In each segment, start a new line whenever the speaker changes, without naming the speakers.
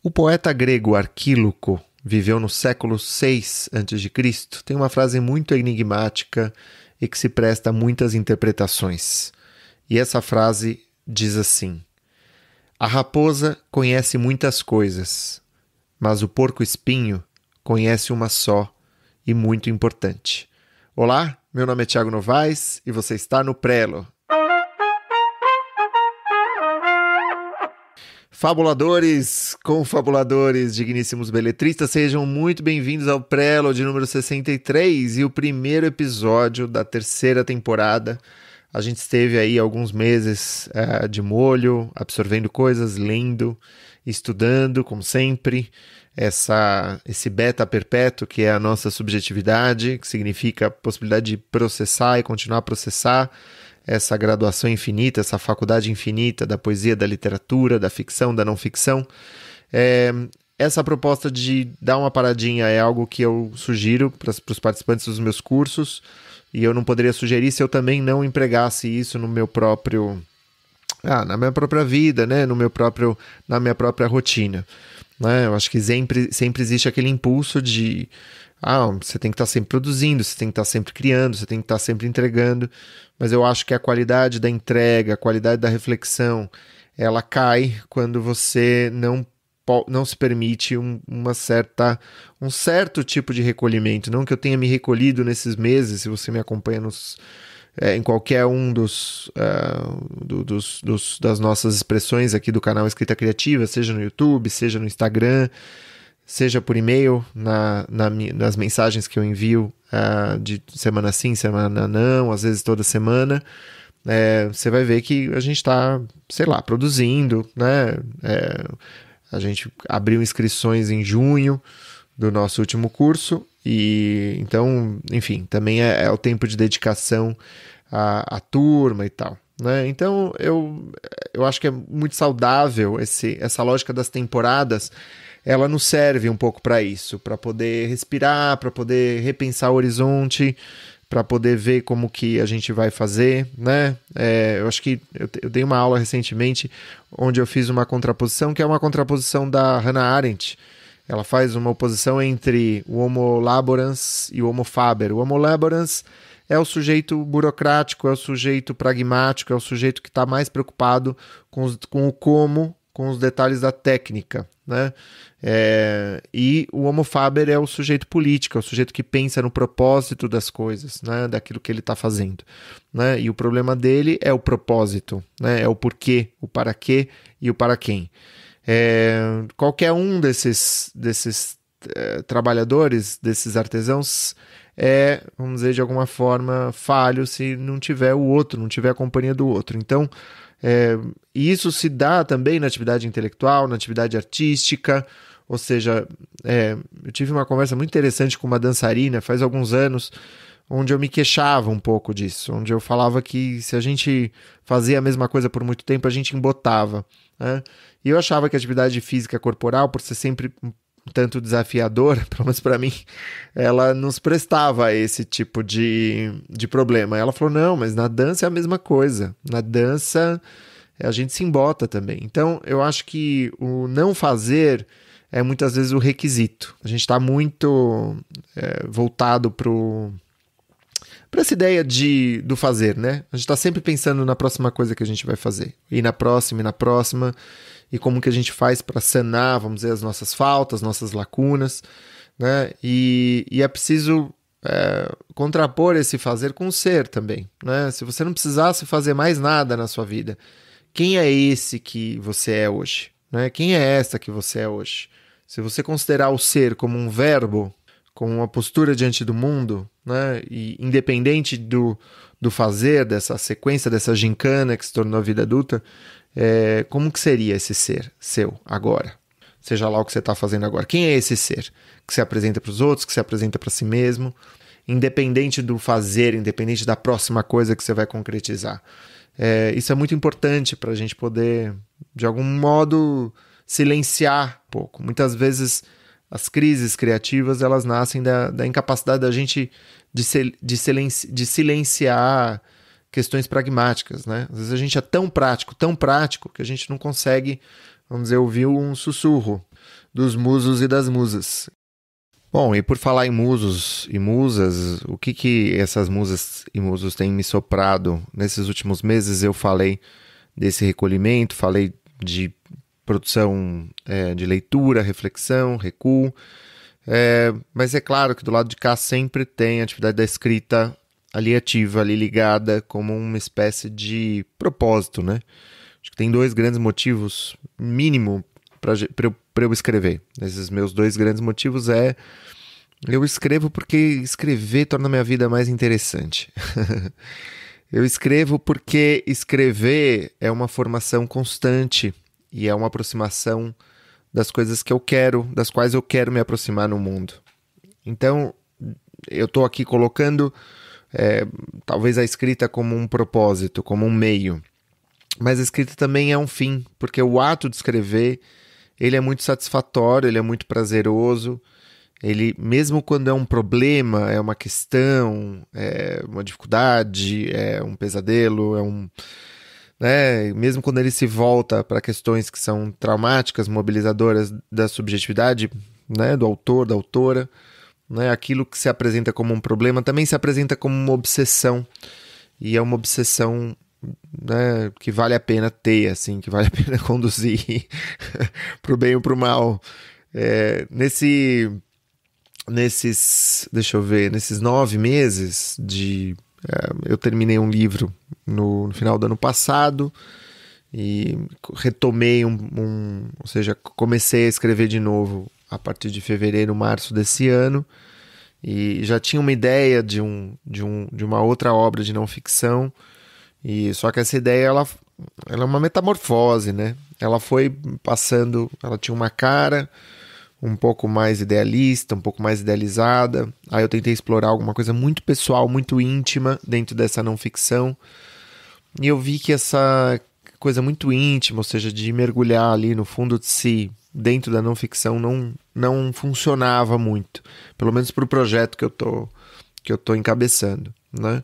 O poeta grego Arquíloco viveu no século 6 a.C. Tem uma frase muito enigmática e que se presta a muitas interpretações. E essa frase diz assim: A raposa conhece muitas coisas, mas o porco-espinho conhece uma só e muito importante. Olá, meu nome é Tiago Novaes e você está no Prelo. Fabuladores, confabuladores, digníssimos beletristas, sejam muito bem-vindos ao Prelo de número 63 e o primeiro episódio da terceira temporada. A gente esteve aí alguns meses é, de molho, absorvendo coisas, lendo, estudando, como sempre, essa, esse beta perpétuo que é a nossa subjetividade, que significa a possibilidade de processar e continuar a processar essa graduação infinita, essa faculdade infinita da poesia, da literatura, da ficção, da não ficção. É, essa proposta de dar uma paradinha é algo que eu sugiro para os participantes dos meus cursos e eu não poderia sugerir se eu também não empregasse isso no meu próprio ah, na minha própria vida, né, no meu próprio na minha própria rotina. Né? Eu acho que sempre, sempre existe aquele impulso de ah, você tem que estar tá sempre produzindo, você tem que estar tá sempre criando, você tem que estar tá sempre entregando. Mas eu acho que a qualidade da entrega, a qualidade da reflexão, ela cai quando você não não se permite um, uma certa, um certo tipo de recolhimento. Não que eu tenha me recolhido nesses meses, se você me acompanha nos, é, em qualquer um dos, uh, do, dos, dos, das nossas expressões aqui do canal Escrita Criativa, seja no YouTube, seja no Instagram, seja por e-mail, na, na, nas mensagens que eu envio uh, de semana sim, semana não, às vezes toda semana. É, você vai ver que a gente está, sei lá, produzindo, né? É, a gente abriu inscrições em junho do nosso último curso e então, enfim, também é, é o tempo de dedicação à, à turma e tal. Né? Então eu, eu acho que é muito saudável esse, essa lógica das temporadas ela nos serve um pouco para isso, para poder respirar, para poder repensar o horizonte, para poder ver como que a gente vai fazer, né? É, eu acho que eu, eu, dei uma aula recentemente onde eu fiz uma contraposição que é uma contraposição da Hannah Arendt. Ela faz uma oposição entre o homo laborans e o homo faber. O homo laborans é o sujeito burocrático, é o sujeito pragmático, é o sujeito que está mais preocupado com, os, com o como, com os detalhes da técnica né? É, e o homo faber é o sujeito político, é o sujeito que pensa no propósito das coisas, né? Daquilo que ele está fazendo, né? E o problema dele é o propósito, né? É o porquê, o para quê e o para quem. É, qualquer um desses, desses é, trabalhadores, desses artesãos, é, vamos dizer, de alguma forma falho se não tiver o outro, não tiver a companhia do outro. Então, é, e isso se dá também na atividade intelectual, na atividade artística. Ou seja, é, eu tive uma conversa muito interessante com uma dançarina faz alguns anos, onde eu me queixava um pouco disso, onde eu falava que se a gente fazia a mesma coisa por muito tempo, a gente embotava. Né? E eu achava que a atividade física corporal, por ser sempre tanto desafiadora, pelo menos para mim, ela nos prestava esse tipo de, de problema. Ela falou: não, mas na dança é a mesma coisa. Na dança eh, a gente se embota também. Então eu acho que o não fazer é muitas vezes o requisito. A gente está muito é, voltado para para essa ideia de do fazer, né? A gente está sempre pensando na próxima coisa que a gente vai fazer e na próxima e na próxima e como que a gente faz para sanar, vamos dizer, as nossas faltas, nossas lacunas, né? E, e é preciso é, contrapor esse fazer com o ser também, né? Se você não precisasse fazer mais nada na sua vida, quem é esse que você é hoje? Né? Quem é esta que você é hoje? Se você considerar o ser como um verbo, como uma postura diante do mundo, né? E independente do, do fazer, dessa sequência, dessa gincana que se tornou a vida adulta, é, como que seria esse ser seu agora? Seja lá o que você está fazendo agora. Quem é esse ser que se apresenta para os outros, que se apresenta para si mesmo, independente do fazer, independente da próxima coisa que você vai concretizar. É, isso é muito importante para a gente poder, de algum modo, silenciar um pouco. Muitas vezes as crises criativas elas nascem da, da incapacidade da gente de, se, de, silenci, de silenciar questões pragmáticas, né? Às vezes a gente é tão prático, tão prático, que a gente não consegue, vamos dizer, ouvir um sussurro dos musos e das musas. Bom, e por falar em musos e musas, o que, que essas musas e musos têm me soprado? Nesses últimos meses eu falei desse recolhimento, falei de produção é, de leitura, reflexão, recuo. É, mas é claro que do lado de cá sempre tem a atividade da escrita ali ativa, ali ligada, como uma espécie de propósito, né? Acho que tem dois grandes motivos, mínimo, para eu, eu escrever. Esses meus dois grandes motivos é. Eu escrevo porque escrever torna minha vida mais interessante. eu escrevo porque escrever é uma formação constante e é uma aproximação das coisas que eu quero, das quais eu quero me aproximar no mundo. Então, eu estou aqui colocando é, talvez a escrita como um propósito, como um meio. Mas a escrita também é um fim, porque o ato de escrever ele é muito satisfatório, ele é muito prazeroso. Ele, mesmo quando é um problema, é uma questão, é uma dificuldade, é um pesadelo, é um. Né? Mesmo quando ele se volta para questões que são traumáticas, mobilizadoras da subjetividade, né? do autor, da autora, né? Aquilo que se apresenta como um problema também se apresenta como uma obsessão. E é uma obsessão né, que vale a pena ter, assim, que vale a pena conduzir para o bem ou para o mal. É, nesse, nesses, deixa eu ver, nesses nove meses de, é, eu terminei um livro no, no, final do ano passado e retomei um, um, ou seja, comecei a escrever de novo a partir de fevereiro, março desse ano, e já tinha uma ideia de, um, de, um, de uma outra obra de não ficção, e só que essa ideia ela, ela é uma metamorfose, né? Ela foi passando, ela tinha uma cara um pouco mais idealista, um pouco mais idealizada. Aí eu tentei explorar alguma coisa muito pessoal, muito íntima dentro dessa não ficção. E eu vi que essa coisa muito íntima, ou seja, de mergulhar ali no fundo de si, dentro da não ficção não, não funcionava muito, pelo menos para o projeto que eu tô que eu tô encabeçando, né?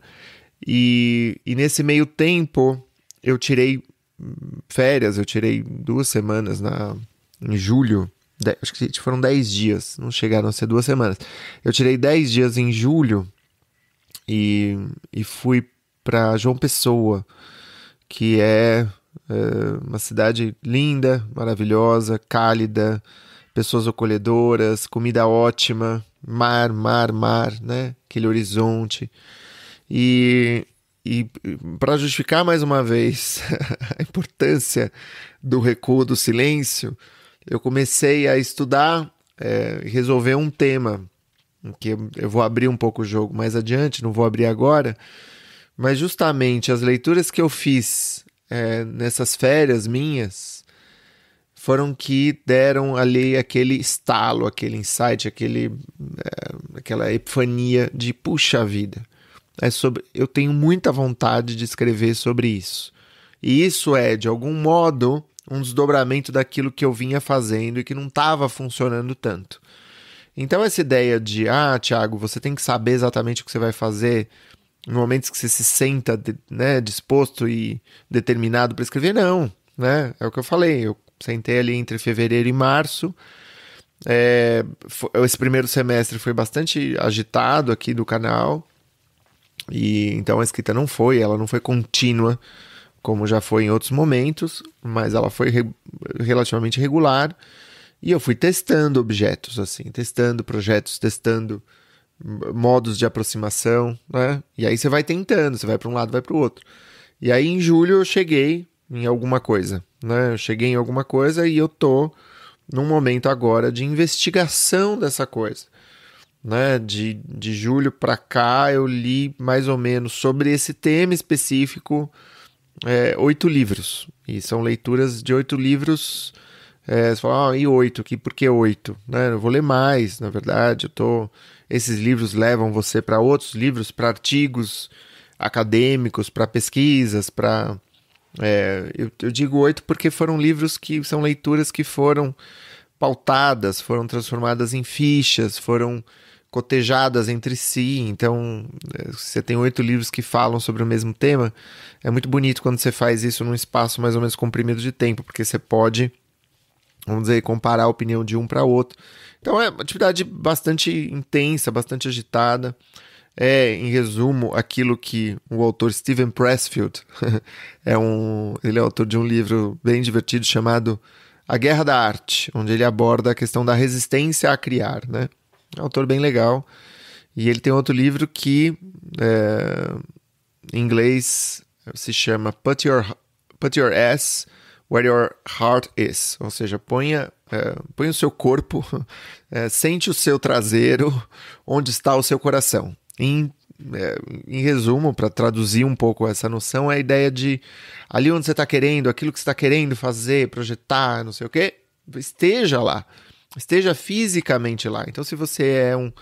E, e nesse meio tempo eu tirei férias, eu tirei duas semanas na em julho, dez, acho que foram dez dias, não chegaram a ser duas semanas. Eu tirei dez dias em julho e, e fui para João Pessoa, que é é, uma cidade linda, maravilhosa, cálida, pessoas acolhedoras, comida ótima, mar, mar, mar, né? Aquele horizonte. E, e para justificar mais uma vez a importância do recuo, do silêncio, eu comecei a estudar é, resolver um tema que eu vou abrir um pouco o jogo mais adiante, não vou abrir agora, mas justamente as leituras que eu fiz é, nessas férias minhas foram que deram ali aquele estalo, aquele insight, aquele, é, aquela epifania de puxa vida. É sobre, eu tenho muita vontade de escrever sobre isso. E isso é, de algum modo, um desdobramento daquilo que eu vinha fazendo e que não estava funcionando tanto. Então, essa ideia de, ah, Tiago, você tem que saber exatamente o que você vai fazer momentos que você se senta né, disposto e determinado para escrever, não. Né? É o que eu falei, eu sentei ali entre fevereiro e março. É, foi, esse primeiro semestre foi bastante agitado aqui do canal, e então a escrita não foi, ela não foi contínua, como já foi em outros momentos, mas ela foi re, relativamente regular. E eu fui testando objetos, assim, testando projetos, testando modos de aproximação, né? E aí você vai tentando, você vai para um lado, vai para o outro. E aí em julho eu cheguei em alguma coisa, né? Eu cheguei em alguma coisa e eu tô num momento agora de investigação dessa coisa. Né, de, de julho para cá, eu li mais ou menos sobre esse tema específico é, oito livros. E são leituras de oito livros. É, você fala, ah, e oito, aqui, por que oito? Né, eu vou ler mais, na verdade. Eu tô esses livros levam você para outros livros, para artigos acadêmicos, para pesquisas, para. É, eu, eu digo oito porque foram livros que são leituras que foram pautadas, foram transformadas em fichas, foram cotejadas entre si. Então, é, você tem oito livros que falam sobre o mesmo tema. É muito bonito quando você faz isso num espaço mais ou menos comprimido de tempo, porque você pode vamos dizer, comparar a opinião de um para outro. Então é uma atividade bastante intensa, bastante agitada. É, em resumo, aquilo que o autor Steven Pressfield é um, ele é autor de um livro bem divertido chamado A Guerra da Arte, onde ele aborda a questão da resistência a criar, né? É um autor bem legal. E ele tem outro livro que é, em inglês se chama Put Your, Put Your Ass where your heart is. Ou seja, ponha, é, ponha o seu corpo, é, sente o seu traseiro, onde está o seu coração. Em, é, em resumo, para traduzir um pouco essa noção, é a ideia de ali onde você está querendo, aquilo que você está querendo fazer, projetar, não sei o quê, esteja lá. Esteja fisicamente lá. Então, se você é um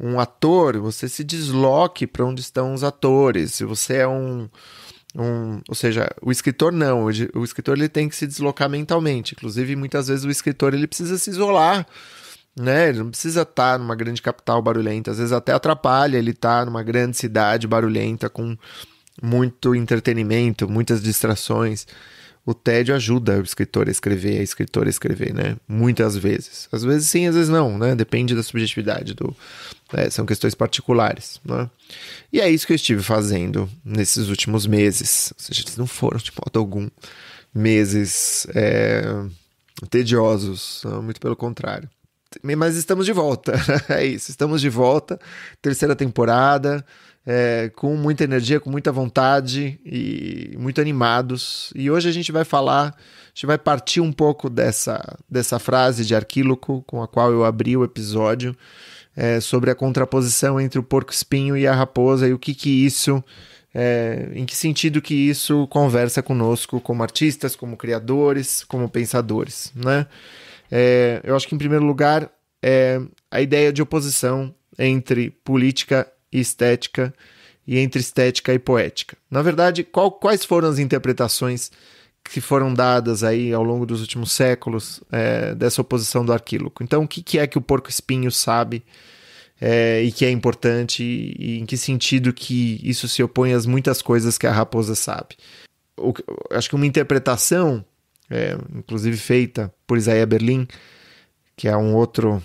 um ator, você se desloque para onde estão os atores. Se você é um, um, ou seja, o escritor não, o escritor ele tem que se deslocar mentalmente. Inclusive, muitas vezes o escritor ele precisa se isolar, né? Ele não precisa estar tá numa grande capital barulhenta, às vezes até atrapalha ele estar tá numa grande cidade barulhenta com muito entretenimento, muitas distrações o tédio ajuda o escritor a escrever, a escritora a escrever, né? Muitas vezes. Às vezes sim, às vezes não, né? Depende da subjetividade, do, é, são questões particulares, né? E é isso que eu estive fazendo nesses últimos meses. Ou seja, eles não foram, de modo algum, meses é, tediosos, muito pelo contrário. Mas estamos de volta, é isso, estamos de volta, terceira temporada, é, com muita energia, com muita vontade e muito animados. E hoje a gente vai falar, a gente vai partir um pouco dessa, dessa frase de Arquíloco com a qual eu abri o episódio, é, sobre a contraposição entre o porco-espinho e a raposa e o que que isso. É, em que sentido que isso conversa conosco como artistas, como criadores, como pensadores, né? É, eu acho que em primeiro lugar é a ideia de oposição entre política e estética, e entre estética e poética. Na verdade, qual, quais foram as interpretações que foram dadas aí ao longo dos últimos séculos é, dessa oposição do arquíloco? Então, o que, que é que o porco-espinho sabe é, e que é importante, e, e em que sentido que isso se opõe às muitas coisas que a raposa sabe? O, acho que uma interpretação, é, inclusive feita por Isaiah Berlin, que é um outro,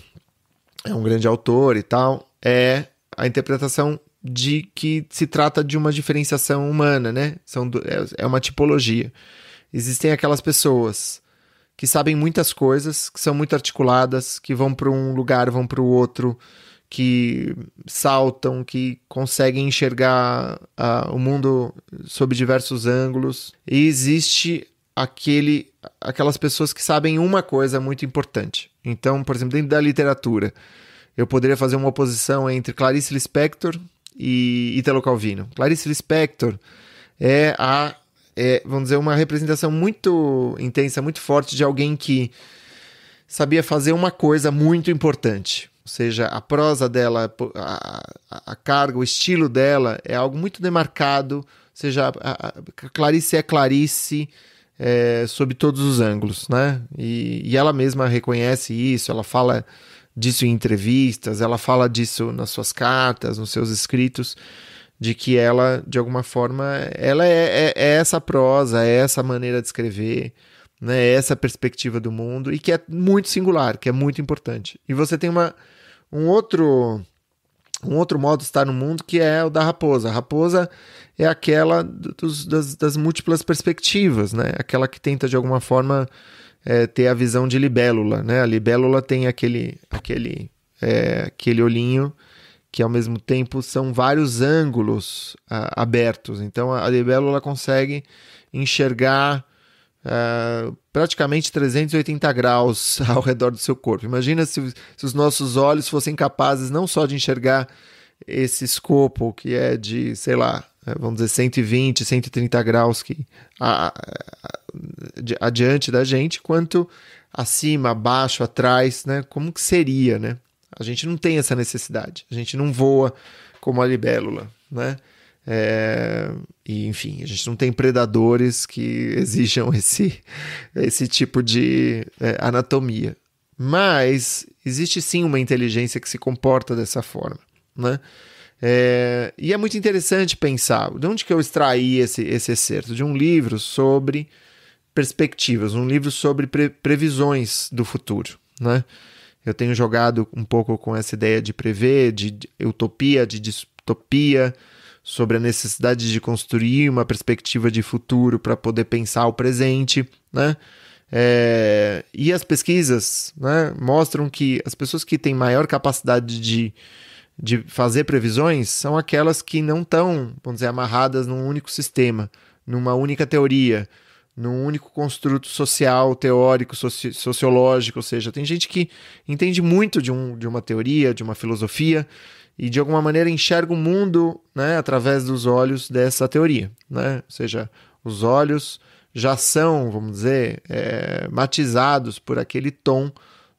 é um grande autor e tal, é a interpretação de que se trata de uma diferenciação humana, né? São, é, é uma tipologia. Existem aquelas pessoas que sabem muitas coisas, que são muito articuladas, que vão para um lugar, vão para o outro, que saltam, que conseguem enxergar uh, o mundo sob diversos ângulos. E existe aquele, aquelas pessoas que sabem uma coisa muito importante. Então, por exemplo, dentro da literatura, eu poderia fazer uma oposição entre Clarice Lispector e Italo Calvino. Clarice Lispector é a, é, vamos dizer, uma representação muito intensa, muito forte de alguém que sabia fazer uma coisa muito importante. Ou seja, a prosa dela, a, a carga, o estilo dela é algo muito demarcado. Ou seja, a, a Clarice é Clarice é, sob todos os ângulos, né? E, e ela mesma reconhece isso, ela fala disso em entrevistas, ela fala disso nas suas cartas, nos seus escritos, de que ela, de alguma forma, ela é, é, é essa prosa, é essa maneira de escrever, né, é essa perspectiva do mundo, e que é muito singular, que é muito importante. E você tem uma, um outro um outro modo de estar no mundo que é o da raposa. A raposa é aquela dos, das, das múltiplas perspectivas, né? Aquela que tenta de alguma forma é, ter a visão de libélula, né? A libélula tem aquele, aquele, é, aquele olhinho que ao mesmo tempo são vários ângulos a, abertos. Então a, a libélula consegue enxergar Uh, praticamente 380 graus ao redor do seu corpo. Imagina se, se, os nossos olhos fossem capazes não só de enxergar esse escopo que é de, sei lá, é, vamos dizer, 120, 130 graus que, a, a, adiante da gente, quanto acima, abaixo, atrás, né? Como que seria, né? A gente não tem essa necessidade, a gente não voa como a libélula, né? É, e, enfim, a gente não tem predadores que exijam esse, esse tipo de é, anatomia. Mas existe sim uma inteligência que se comporta dessa forma, né? É, e é muito interessante pensar de onde que eu extraí esse, esse excerto? De um livro sobre perspectivas, um livro sobre pre previsões do futuro. Né? Eu tenho jogado um pouco com essa ideia de prever, de, de utopia, de distopia, sobre a necessidade de construir uma perspectiva de futuro para poder pensar o presente. Né? É, e as pesquisas né, mostram que as pessoas que têm maior capacidade de de fazer previsões são aquelas que não estão, vamos dizer, amarradas num único sistema, numa única teoria, num único construto social, teórico, soci sociológico. Ou seja, tem gente que entende muito de, um, de uma teoria, de uma filosofia, e de alguma maneira enxerga o mundo né, através dos olhos dessa teoria. Né? Ou seja, os olhos já são, vamos dizer, é, matizados por aquele tom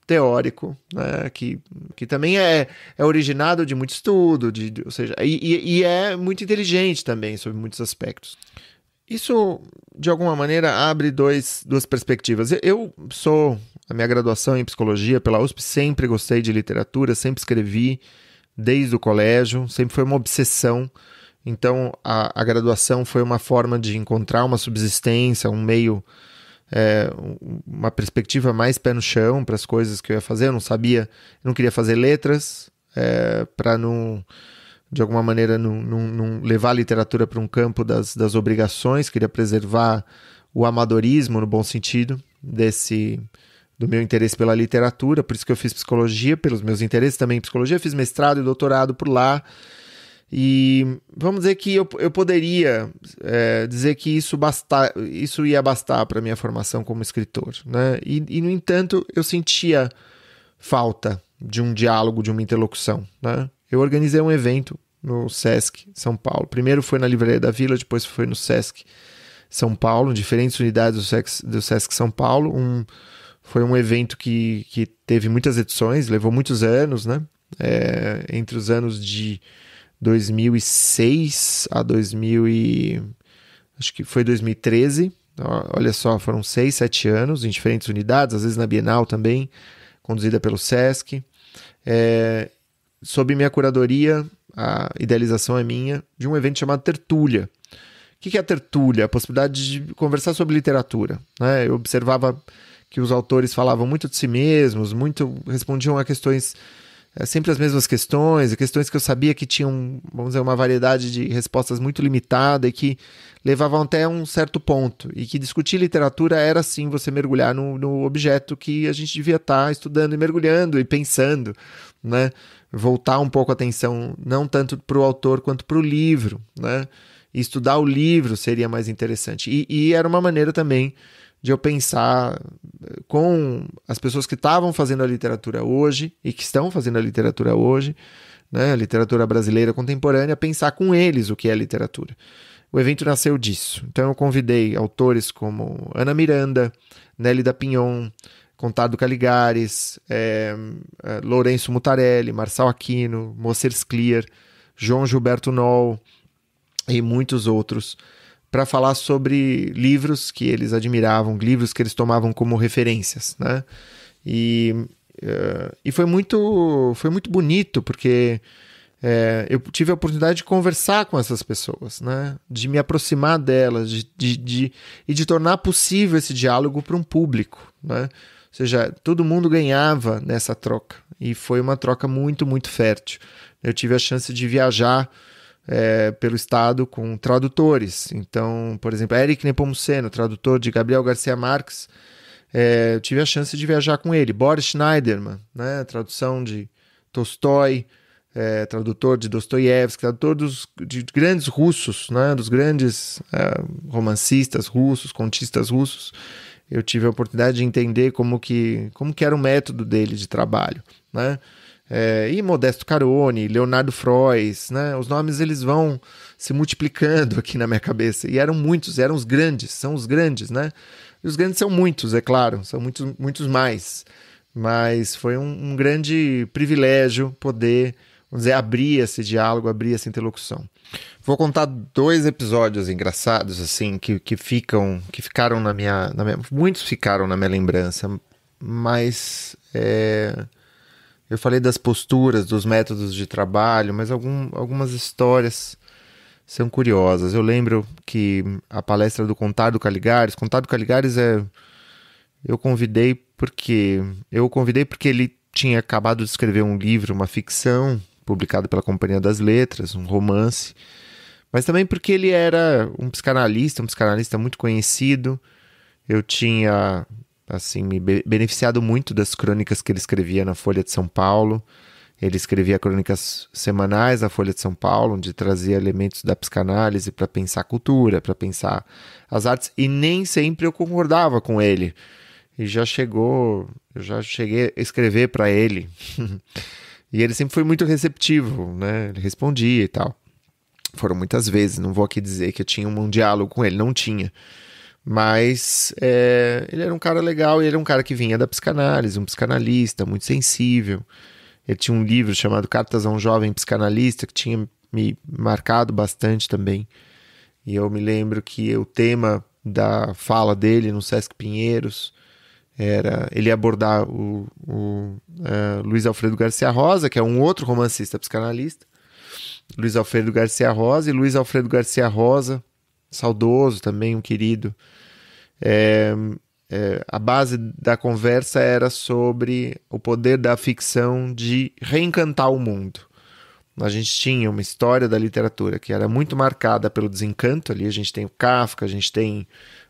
teórico, né, que, que também é, é originado de muito estudo, de, de ou seja, e, e, é muito inteligente também sobre muitos aspectos. Isso, de alguma maneira, abre dois, duas perspectivas. Eu sou, a minha graduação em psicologia pela USP, sempre gostei de literatura, sempre escrevi, desde o colégio, sempre foi uma obsessão. Então, a, a graduação foi uma forma de encontrar uma subsistência, um meio é, uma perspectiva mais pé no chão para as coisas que eu ia fazer. Eu não sabia, não queria fazer letras é, para não, de alguma maneira, não, não, não levar a literatura para um campo das, das obrigações. Queria preservar o amadorismo, no bom sentido, desse do meu interesse pela literatura, por isso que eu fiz psicologia, pelos meus interesses também em psicologia, fiz mestrado e doutorado por lá, e vamos dizer que eu, eu poderia é, dizer que isso, basta, isso ia bastar para minha formação como escritor. Né? E, e, no entanto, eu sentia falta de um diálogo, de uma interlocução. Né? Eu organizei um evento no SESC São Paulo. Primeiro foi na Livraria da Vila, depois foi no SESC São Paulo, em diferentes unidades do SESC, do SESC São Paulo. Um, foi um evento que, que teve muitas edições, levou muitos anos, né? É, entre os anos de 2006 a 2000 e... acho que foi 2013. Olha só, foram seis, sete anos em diferentes unidades, às vezes na Bienal também, conduzida pelo Sesc. É, sob minha curadoria, a idealização é minha, de um evento chamado Tertúlia. O que é a tertúlia? A possibilidade de conversar sobre literatura. Né? Eu observava que os autores falavam muito de si mesmos, muito respondiam a questões é, sempre as mesmas questões, questões que eu sabia que tinham, vamos dizer, uma variedade de respostas muito limitada e que levavam até um certo ponto. E que discutir literatura era, sim, você mergulhar no, no objeto que a gente devia estar tá estudando e mergulhando e pensando, né? Voltar um pouco a atenção, não tanto para o autor quanto para o livro, né? E estudar o livro seria mais interessante. E, e era uma maneira também de eu pensar eh, com as pessoas que estavam fazendo a literatura hoje e que estão fazendo a literatura hoje, né, a literatura brasileira contemporânea, pensar com eles o que é literatura. O evento nasceu disso. Então eu convidei autores como Ana Miranda, Nelly da Pinhon, Contado Caligares, é, é, Lourenço Mutarelli, Marçal Aquino, Mocer Clear, João Gilberto Noll e muitos outros para falar sobre livros que eles admiravam, livros que eles tomavam como referências, né? E, uh, e foi muito foi muito bonito porque é, eu tive a oportunidade de conversar com essas pessoas, né? De me aproximar delas, de, de, de e de tornar possível esse diálogo para um público, né? Ou seja, todo mundo ganhava nessa troca e foi uma troca muito muito fértil. Eu tive a chance de viajar é, pelo Estado com tradutores. Então, por exemplo, Eric Nepomuceno, tradutor de Gabriel Garcia Marques, é, eu tive a chance de viajar com ele. Boris Schneiderman, né, tradução de Tolstói, é, tradutor de Dostoiévski, tradutor dos, de grandes russos, né, dos grandes é, romancistas russos, contistas russos. Eu tive a oportunidade de entender como que, como que era o método dele de trabalho, né? É, e Modesto Carone, Leonardo Frois, né? Os nomes eles vão se multiplicando aqui na minha cabeça. E eram muitos, eram os grandes, são os grandes, né? E os grandes são muitos, é claro, são muitos, muitos mais. Mas foi um, um grande privilégio poder, vamos dizer, abrir esse diálogo, abrir essa interlocução. Vou contar dois episódios engraçados, assim, que, que ficam, que ficaram na minha, na minha Muitos ficaram na minha lembrança, mas. É eu falei das posturas, dos métodos de trabalho, mas algum, algumas histórias são curiosas. Eu lembro que a palestra do Contado Caligares, Contado Caligares é eu convidei porque eu convidei porque ele tinha acabado de escrever um livro, uma ficção publicado pela Companhia das Letras, um romance, mas também porque ele era um psicanalista, um psicanalista muito conhecido. Eu tinha assim, me be beneficiado muito das crônicas que ele escrevia na Folha de São Paulo. Ele escrevia crônicas semanais da Folha de São Paulo, onde trazia elementos da psicanálise para pensar a cultura, para pensar as artes, e nem sempre eu concordava com ele. E já chegou, eu já cheguei a escrever para ele. e ele sempre foi muito receptivo, né? Ele respondia e tal. Foram muitas vezes, não vou aqui dizer que eu tinha um diálogo com ele, não tinha. Mas é, ele era um cara legal e ele era um cara que vinha da psicanálise, um psicanalista muito sensível. Ele tinha um livro chamado Cartas a um Jovem Psicanalista que tinha me marcado bastante também. E eu me lembro que o tema da fala dele no Sesc Pinheiros era ele abordar o, o uh, Luiz Alfredo Garcia Rosa, que é um outro romancista psicanalista. Luiz Alfredo Garcia Rosa e Luiz Alfredo Garcia Rosa saudoso também, um querido. É, é, a base da conversa era sobre o poder da ficção de reencantar o mundo. A gente tinha uma história da literatura que era muito marcada pelo desencanto. Ali a gente tem o Kafka, a gente tem,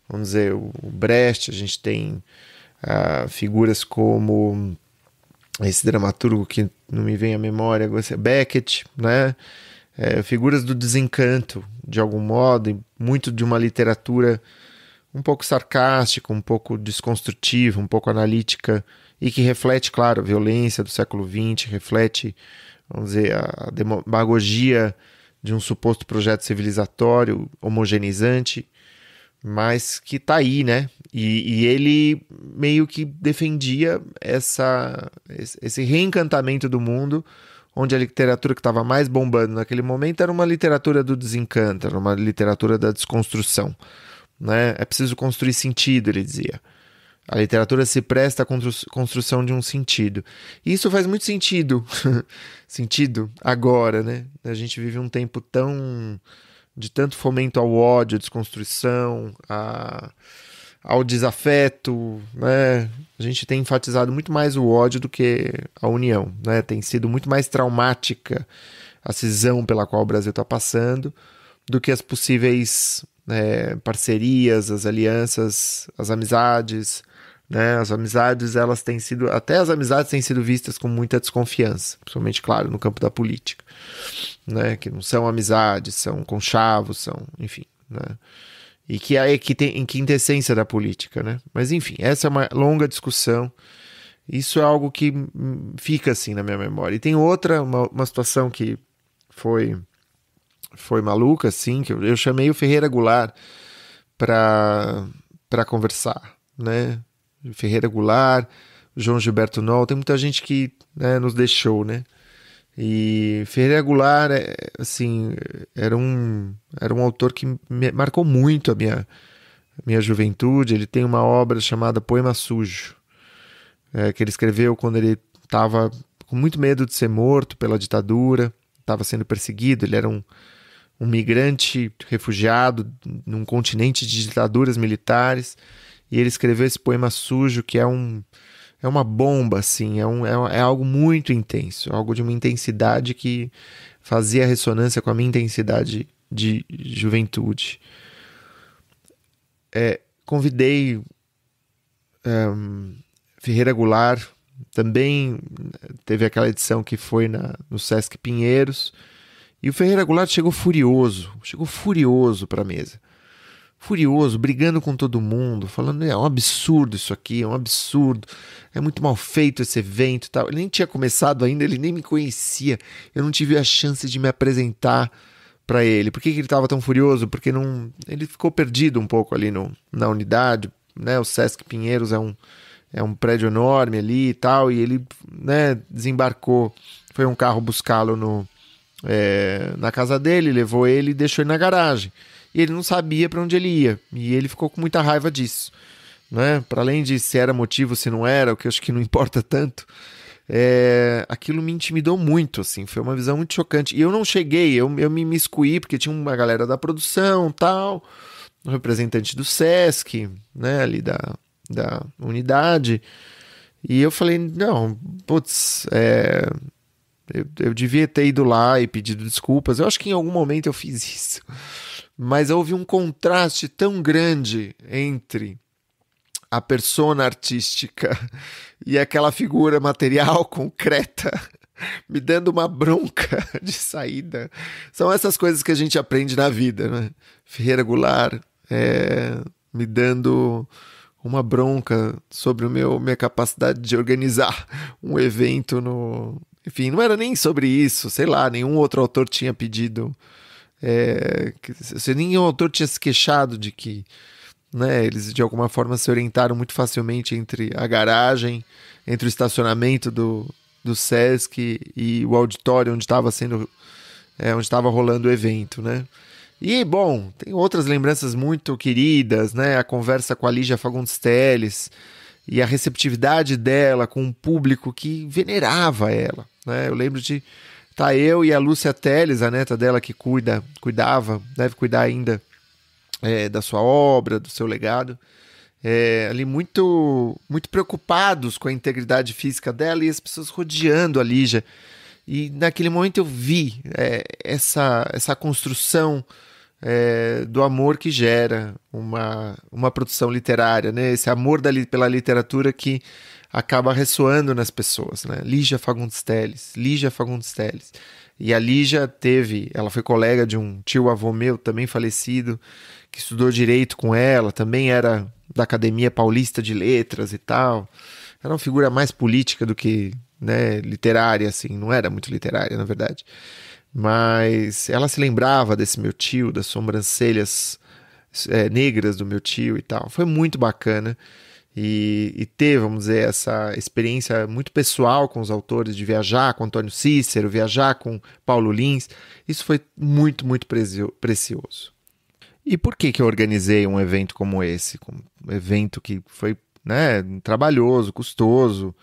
vamos dizer, o Brecht, a gente tem ah, figuras como esse dramaturgo que não me vem à memória, Beckett, né? é, figuras do desencanto, de algum modo, muito de uma literatura um pouco sarcástica, um pouco desconstrutiva, um pouco analítica, e que reflete, claro, a violência do século XX, reflete, vamos dizer, a demagogia de um suposto projeto civilizatório homogeneizante, mas que está aí, né? E, e, ele meio que defendia essa, esse reencantamento do mundo onde a literatura que estava mais bombando naquele momento era uma literatura do desencanto, era uma literatura da desconstrução. Né? É preciso construir sentido, ele dizia. A literatura se presta à construção de um sentido. E isso faz muito sentido. sentido agora, né? A gente vive um tempo tão. de tanto fomento ao ódio, à desconstrução, a. À ao desafeto, né? A gente tem enfatizado muito mais o ódio do que a união, né? Tem sido muito mais traumática a cisão pela qual o Brasil está passando do que as possíveis é, parcerias, as alianças, as amizades, né? As amizades, elas têm sido, até as amizades têm sido vistas com muita desconfiança, principalmente, claro, no campo da política, né? Que não são amizades, são conchavos, são, enfim, né? e que é que tem em quintessência da política, né? Mas enfim, essa é uma longa discussão. Isso é algo que hum, fica assim na minha memória. E tem outra uma, uma situação que foi foi maluca assim, que eu, eu chamei o Ferreira Goulart para para conversar, né? Ferreira Goulart, João Gilberto Nol, tem muita gente que né, nos deixou, né? E Ferreira Goulart, é, assim, era um, era um autor que marcou muito a minha, minha juventude. Ele tem uma obra chamada Poema Sujo, é, que ele escreveu quando ele estava com muito medo de ser morto pela ditadura, estava sendo perseguido. Ele era um, um migrante refugiado num continente de ditaduras militares. E ele escreveu esse poema sujo, que é um é uma bomba, assim, é, um, é, é, algo muito intenso, é algo de uma intensidade que fazia ressonância com a minha intensidade de juventude. É, convidei um, Ferreira Goulart, também teve aquela edição que foi na, no Sesc Pinheiros, e o Ferreira Goulart chegou furioso, chegou furioso para a mesa furioso, brigando com todo mundo, falando: é, é um absurdo isso aqui, é um absurdo, é muito mal feito esse evento tal. Ele nem tinha começado ainda, ele nem me conhecia, eu não tive a chance de me apresentar para ele. Por que, que ele estava tão furioso? Porque não, ele ficou perdido um pouco ali no, na unidade, né? O Sesc Pinheiros é um, é um prédio enorme ali e tal, e ele né, desembarcou, foi um carro buscá-lo no. É, na casa dele, levou ele e deixou ele na garagem e ele não sabia para onde ele ia. E ele ficou com muita raiva disso. Né? Para além de se era motivo, se não era, o que eu acho que não importa tanto, é... aquilo me intimidou muito, assim, foi uma visão muito chocante. E eu não cheguei, eu, eu me miscuí, porque tinha uma galera da produção, tal, um representante do SESC, né, ali da, da unidade. E eu falei, não, putz, é... eu, eu devia ter ido lá e pedido desculpas. Eu acho que em algum momento eu fiz isso mas houve um contraste tão grande entre a persona artística e aquela figura material concreta me dando uma bronca de saída. São essas coisas que a gente aprende na vida, né? Ferreira Goulart é, me dando uma bronca sobre o meu minha capacidade de organizar um evento no, enfim, não era nem sobre isso, sei lá, nenhum outro autor tinha pedido é, se nenhum autor tinha se queixado de que né, eles de alguma forma se orientaram muito facilmente entre a garagem, entre o estacionamento do, do Sesc e o auditório onde estava sendo é, onde estava rolando o evento, né? E bom, tem outras lembranças muito queridas, né? A conversa com a Lígia Fagundes Teles e a receptividade dela com o um público que venerava ela, né? Eu lembro de Tá eu e a Lúcia Teles, a neta dela que cuida, cuidava, deve cuidar ainda é, da sua obra, do seu legado. É, ali muito muito preocupados com a integridade física dela e as pessoas rodeando a Lígia. E naquele momento eu vi é, essa, essa construção é, do amor que gera uma, uma produção literária, né? esse amor da, pela literatura que acaba ressoando nas pessoas, né? Lígia Fagundes Teles, Lígia Fagundes Teles. E a Lígia teve, ela foi colega de um tio avô meu, também falecido, que estudou direito com ela, também era da Academia Paulista de Letras e tal. Era uma figura mais política do que, né, literária assim, não era muito literária, na verdade. Mas ela se lembrava desse meu tio, das sobrancelhas é, negras do meu tio e tal. Foi muito bacana e, e, ter, vamos dizer, essa experiência muito pessoal com os autores, de viajar com Antônio Cícero, viajar com Paulo Lins, isso foi muito, muito precioso. E por que, que eu organizei um evento como esse? Um evento que foi né, trabalhoso, custoso,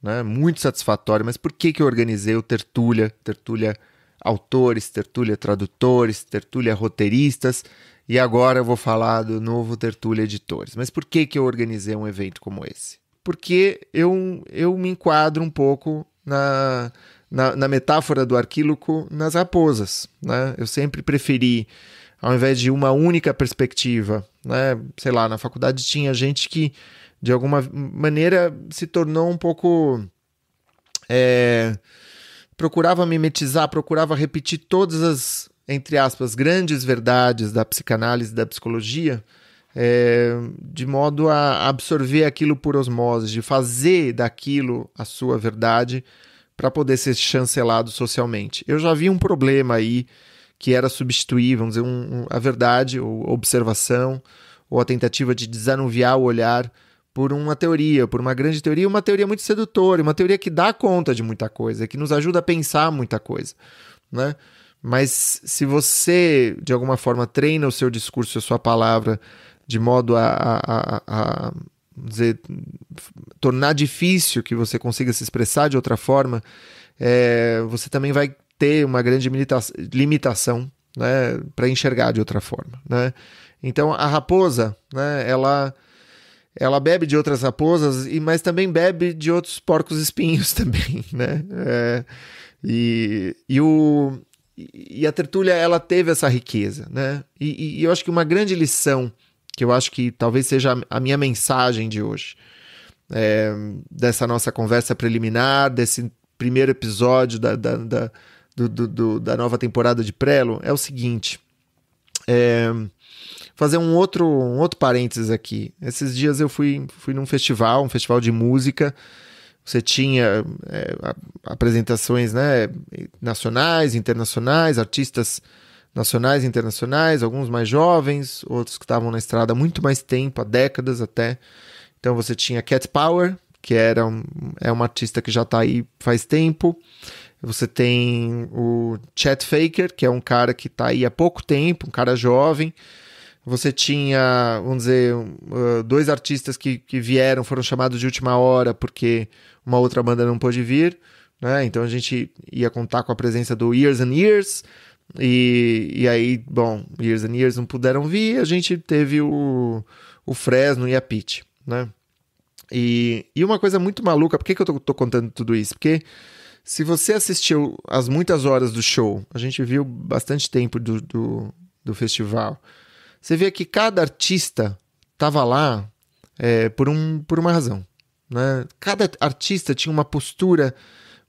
né, muito satisfatório, mas por que, que eu organizei o Tertulha, Tertulha autores, Tertulha tradutores, Tertulha roteiristas, e agora eu vou falar do novo Tertúlia Editores. Mas por que, que eu organizei um evento como esse? Porque eu, eu me enquadro um pouco na, na, na metáfora do arquíloco nas raposas. Né? Eu sempre preferi ao invés de uma única perspectiva. Né? Sei lá, na faculdade tinha gente que, de alguma maneira, se tornou um pouco. É, procurava mimetizar, procurava repetir todas as entre aspas, grandes verdades da psicanálise e da psicologia, é, de modo a absorver aquilo por osmose, de fazer daquilo a sua verdade para poder ser chancelado socialmente. Eu já vi um problema aí que era substituir, vamos dizer, um, um, a verdade ou observação ou a tentativa de desanuviar o olhar por uma teoria, por uma grande teoria, uma teoria muito sedutora, uma teoria que dá conta de muita coisa, que nos ajuda a pensar muita coisa, né? Mas se você, de alguma forma, treina o seu discurso, a sua palavra, de modo a, a, a, a dizer, tornar difícil que você consiga se expressar de outra forma, é, você também vai ter uma grande limitação né, para enxergar de outra forma. Né? Então, a raposa, né, ela ela bebe de outras raposas, e mas também bebe de outros porcos espinhos também, né? É, e, e o, e, a tertúlia ela teve essa riqueza, né? E, e, eu acho que uma grande lição que eu acho que talvez seja a minha mensagem de hoje é, dessa nossa conversa preliminar desse primeiro episódio da, da, da, do, do, da nova temporada de Prelo é o seguinte. É, fazer um outro, um outro parênteses aqui. Esses dias eu fui, fui num festival, um festival de música, você tinha é, apresentações né, nacionais, internacionais, artistas nacionais e internacionais, alguns mais jovens, outros que estavam na estrada há muito mais tempo, há décadas até. Então você tinha Cat Power, que era um, é uma artista que já está aí faz tempo. Você tem o Chet Faker, que é um cara que está aí há pouco tempo, um cara jovem. Você tinha, vamos dizer, ah, dois artistas que, que vieram, foram chamados de última hora porque uma outra banda não pôde vir, né? Então a gente ia contar com a presença do Years and Years, e, e aí, bom, Years and Years não puderam vir, a gente teve o, o Fresno e a Pete, né? E, e uma coisa muito maluca, por que, que eu tô, tô contando tudo isso? Porque se você assistiu as muitas horas do show, a gente viu bastante tempo do, do, do festival, você vê que cada artista estava lá é, por, um, por uma razão. Né? Cada artista tinha uma postura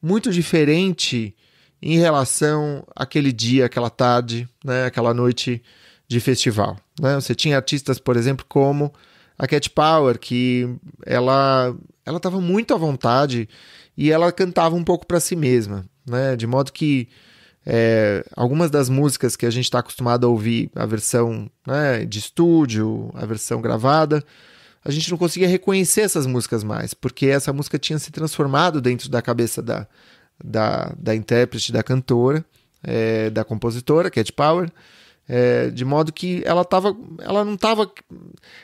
muito diferente em relação àquele dia, aquela tarde, né? aquela noite de festival. Né? Você tinha artistas, por exemplo, como a Cat Power, que ela ela estava muito à vontade e ela cantava um pouco para si mesma, né? de modo que é, algumas das músicas que a gente está acostumado a ouvir, a versão né, de estúdio, a versão gravada, a gente não conseguia reconhecer essas músicas mais, porque essa música tinha se transformado dentro da cabeça da, da, da intérprete, da cantora, é, da compositora, Cat Power, é, de modo que ela tava, ela não estava,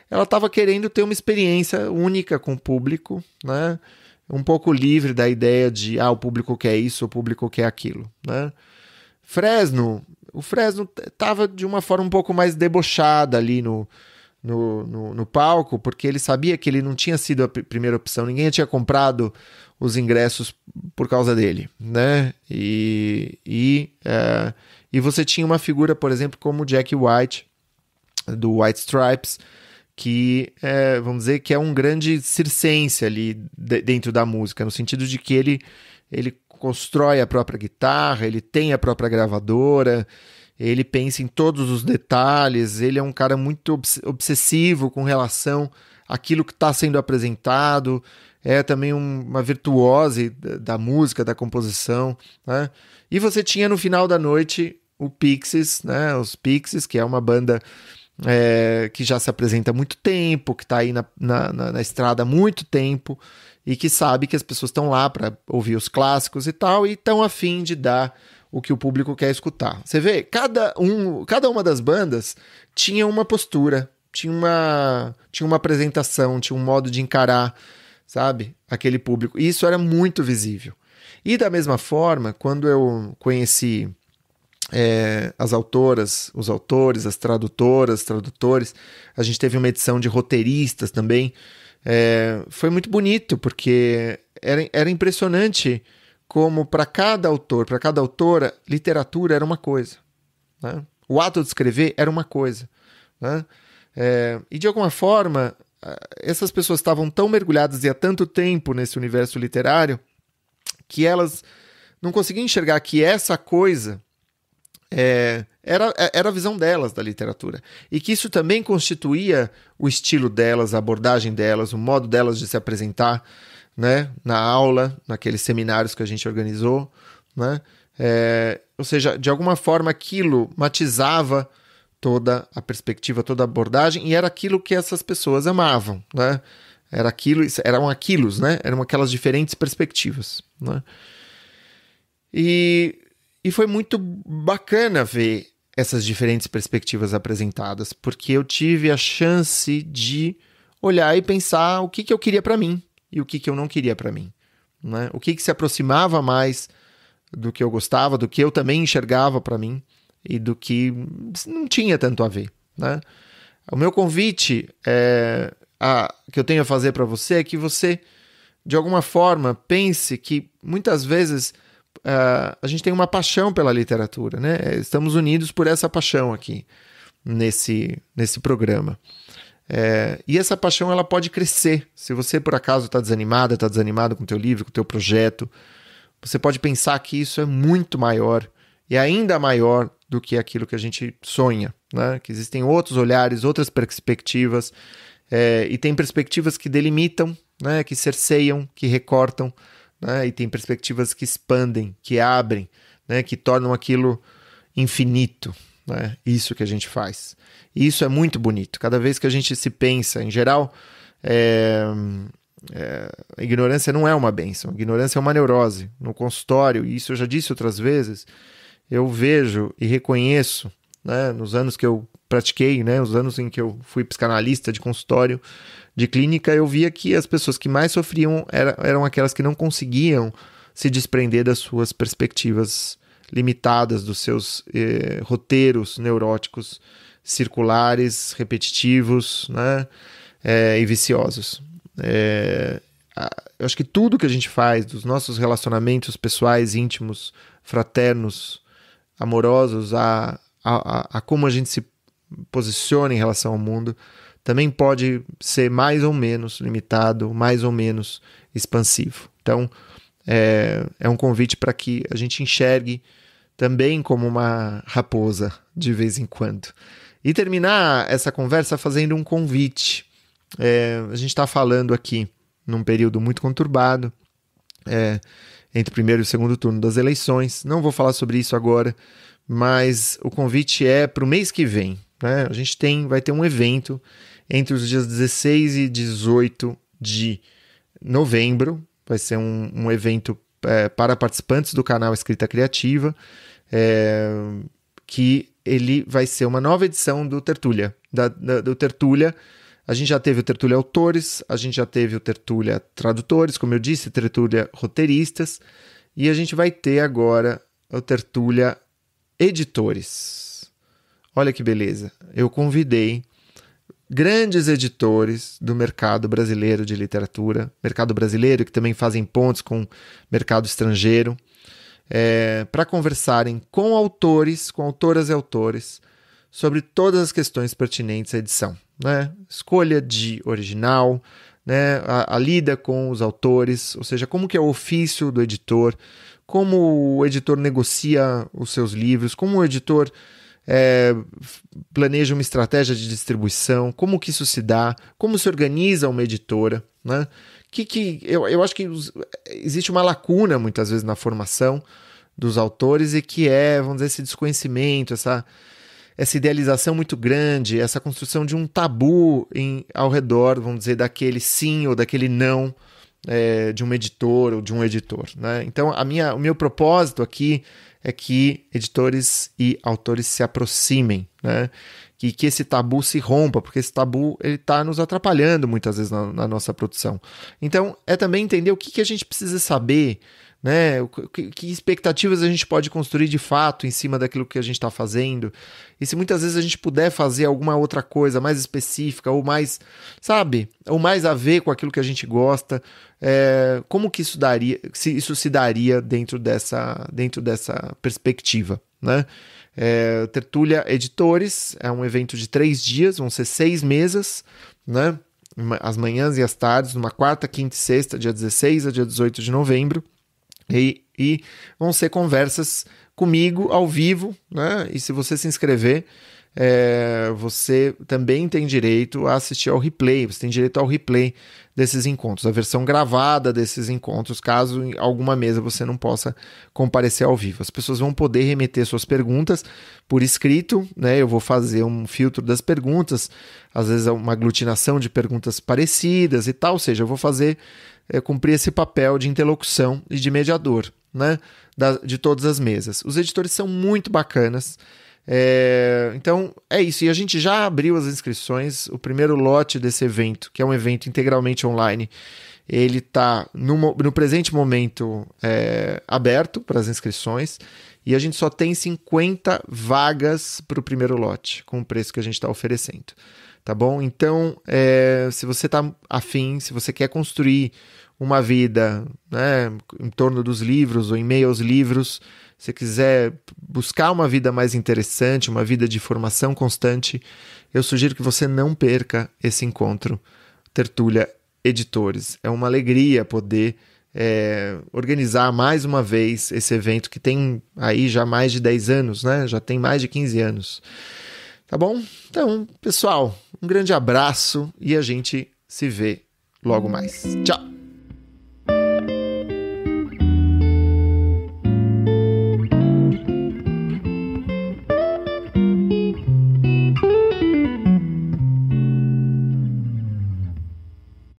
ela estava querendo ter uma experiência única com o público, né? um pouco livre da ideia de ah, o público quer isso, o público quer aquilo. Né? Fresno, o Fresno estava de uma forma um pouco mais debochada ali no, no, no, no, palco, porque ele sabia que ele não tinha sido a primeira opção, ninguém tinha comprado os ingressos por causa dele, né? E, e, é, e você tinha uma figura, por exemplo, como Jack White, do White Stripes, que é, vamos dizer que é um grande circense ali dentro da música, no sentido de que ele, ele constrói a própria guitarra, ele tem a própria gravadora, ele pensa em todos os detalhes, ele é um cara muito obs obsessivo com relação àquilo que está sendo apresentado, é também um, uma virtuose da, música, da composição. Né? E você tinha no final da noite o Pixies, né? os Pixies, que é uma banda é, que já se apresenta há muito tempo, que está aí na, na, na, na estrada há muito tempo, e que sabe que as pessoas estão lá para ouvir os clássicos e tal, e estão afim de dar o que o público quer escutar. Você vê, cada, um, cada uma das bandas tinha uma postura, tinha uma, tinha uma apresentação, tinha um modo de encarar, sabe, aquele público. E isso era muito visível. E da mesma forma, quando eu conheci é, as autoras, os autores, as tradutoras, tradutores, a gente teve uma edição de roteiristas também é, foi muito bonito, porque era, era impressionante como para cada autor, para cada autora, literatura era uma coisa. Né? O ato de escrever era uma coisa. Né? É, e de alguma forma, essas pessoas estavam tão mergulhadas e há tanto tempo nesse universo literário que elas não conseguiam enxergar que essa coisa é, era, é, era a visão delas da literatura. E que isso também constituía o estilo delas, a abordagem delas, o modo delas de se apresentar né? na aula, naqueles seminários que a gente organizou. Né? É, ou seja, de alguma forma aquilo matizava toda a perspectiva, toda a abordagem, e era aquilo que essas pessoas amavam. Né? Era aquilo, eram aquilos, né? eram aquelas diferentes perspectivas. Né? E, e foi muito bacana ver essas diferentes perspectivas apresentadas, porque eu tive a chance de olhar e pensar o que, que eu queria para mim e o que, que eu não queria para mim. Né? O que, que se aproximava mais do que eu gostava, do que eu também enxergava para mim e do que não tinha tanto a ver. Né? O meu convite é, a, que eu tenho a fazer para você é que você, de alguma forma, pense que muitas vezes Uh, a gente tem uma paixão pela literatura, né? Estamos unidos por essa paixão aqui nesse, nesse programa. É, e essa paixão ela pode crescer. Se você por acaso está desanimada, está desanimado com o teu livro, com o teu projeto, você pode pensar que isso é muito maior e ainda maior do que aquilo que a gente sonha, né? Que existem outros olhares, outras perspectivas é, e tem perspectivas que delimitam, né? Que cerceiam, que recortam né? e tem perspectivas que expandem, que abrem, né? que tornam aquilo infinito. Né? Isso que a gente faz. E isso é muito bonito. Cada vez que a gente se pensa, em geral, é... É... a ignorância não é uma benção, ignorância é uma neurose. No consultório, e isso eu já disse outras vezes, eu vejo e reconheço né, nos anos que eu pratiquei, né, os anos em que eu fui psicanalista de consultório, de clínica, eu via que as pessoas que mais sofriam era, eram aquelas que não conseguiam se desprender das suas perspectivas limitadas, dos seus eh, roteiros neuróticos circulares, repetitivos né, eh, e viciosos. É, eu acho que tudo que a gente faz, dos nossos relacionamentos pessoais, íntimos, fraternos, amorosos, a, a, a, como a gente se posiciona em relação ao mundo também pode ser mais ou menos limitado, mais ou menos expansivo. Então, é, é um convite para que a gente enxergue também como uma raposa de vez em quando. E terminar essa conversa fazendo um convite. É, a gente está falando aqui num período muito conturbado, é, entre o primeiro e o segundo turno das eleições. Não vou falar sobre isso agora mas o convite é para o mês que vem. Né? A gente tem, vai ter um evento entre os dias 16 e 18 de novembro. Vai ser um, um evento é, para participantes do canal Escrita Criativa, é, que ele vai ser uma nova edição do Tertulha. Da, da, do Tertúlia. A gente já teve o Tertulha Autores, a gente já teve o Tertulha Tradutores, como eu disse, Tertulha Roteiristas, e a gente vai ter agora o Tertulha editores. Olha que beleza. Eu convidei grandes editores do mercado brasileiro de literatura, mercado brasileiro que também fazem pontes com o mercado estrangeiro, é, para conversarem com autores, com autoras e autores, sobre todas as questões pertinentes à edição. Né? Escolha de original, né? a, a lida com os autores, ou seja, como que é o ofício do editor, como o editor negocia os seus livros, como o editor é, planeja uma estratégia de distribuição, como que isso se dá, como se organiza uma editora, né? Que, que eu, eu acho que existe uma lacuna muitas vezes na formação dos autores e que é, vamos dizer, esse desconhecimento, essa, essa idealização muito grande, essa construção de um tabu em, ao redor, vamos dizer, daquele sim ou daquele não, é, de um editor ou de um editor. Né? Então, a minha, o meu propósito aqui é que editores e autores se aproximem, né? que, que esse tabu se rompa, porque esse tabu ele está nos atrapalhando muitas vezes na, na, nossa produção. Então, é também entender o que, que a gente precisa saber né? Que, expectativas a gente pode construir de fato em cima daquilo que a gente está fazendo? E se muitas vezes a gente puder fazer alguma outra coisa mais específica ou mais, sabe, ou mais a ver com aquilo que a gente gosta, é, como que isso daria, se isso se daria dentro dessa, dentro dessa perspectiva, né? É, Editores é um evento de três dias, vão ser seis mesas, né? As manhãs e as tardes, numa quarta, quinta e sexta, dia 16 a dia 18 de novembro. E, e vão ser conversas comigo ao vivo, né? E se você se inscrever, é, você também tem direito a assistir ao replay, você tem direito ao replay desses encontros, a versão gravada desses encontros, caso em alguma mesa você não possa comparecer ao vivo. As pessoas vão poder remeter suas perguntas por escrito, né? Eu vou fazer um filtro das perguntas, às vezes é uma aglutinação de perguntas parecidas e tal, ou seja, eu vou fazer é, cumprir esse papel de interlocução e de mediador né, da, de todas as mesas. Os editores são muito bacanas. É, então é isso. E a gente já abriu as inscrições. O primeiro lote desse evento, que é um evento integralmente online, ele está no, no, presente momento é, aberto para as inscrições. E a gente só tem 50 vagas para o primeiro lote, com o preço que a gente está oferecendo tá bom? Então, é, se você está afim, se você quer construir uma vida né, em torno dos livros ou em meio aos livros, se quiser buscar uma vida mais interessante, uma vida de formação constante, eu sugiro que você não perca esse encontro Tertulha Editores. É uma alegria poder é, organizar mais uma vez esse evento que tem aí já mais de 10 anos, né? Já tem mais de 15 anos. Tá bom? Então, pessoal, um grande abraço e a gente se vê logo mais. Tchau!